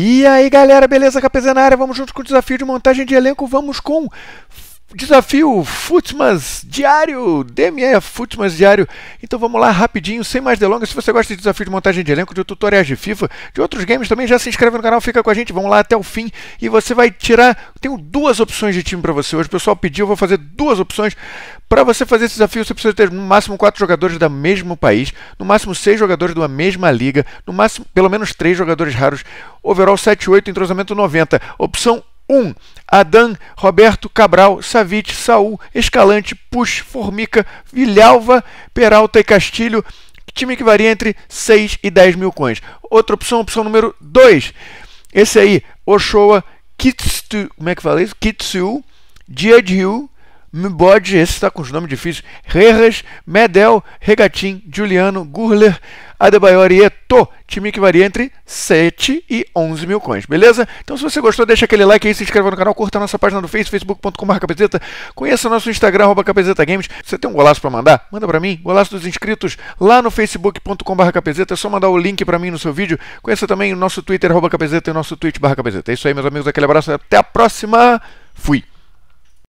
E aí galera, beleza? Capeza vamos junto com o desafio de montagem de elenco, vamos com Desafio Futmas Diário, DME Futmas Diário. Então vamos lá rapidinho, sem mais delongas. Se você gosta de desafio de montagem de elenco, de tutoriais de FIFA, de outros games também, já se inscreve no canal, fica com a gente, vamos lá até o fim e você vai tirar. Tenho duas opções de time para você hoje. O pessoal pediu, eu vou fazer duas opções. Para você fazer esse desafio, você precisa ter no máximo quatro jogadores do mesmo país, no máximo seis jogadores de uma mesma liga, no máximo pelo menos três jogadores raros, overall 7, 8, entrosamento 90. Opção 1. Adan, Roberto, Cabral, Savite, Saul, Escalante, Push, Formica, Vilhalva, Peralta e Castilho. Time que varia entre 6 e 10 mil coins. Outra opção, opção número 2. Esse aí, Oshoa, Kitsu, como é que fala isso? Kitsu, Diadhill, Mbodge, esse está com os nomes difíceis, Herras, Medel, Regatin, Juliano, Gurler, Adebayor e Eto time que varia entre 7 e 11 mil coins, beleza? Então se você gostou, deixa aquele like aí, se inscreva no canal, curta a nossa página no Face, facebook.com.br, conheça nosso Instagram, arroba Games. Você tem um golaço para mandar? Manda para mim, golaço dos inscritos, lá no facebook.com.br, é só mandar o link para mim no seu vídeo. Conheça também o nosso Twitter, arroba e o nosso Twitch, barra É isso aí, meus amigos, aquele abraço, até a próxima, fui!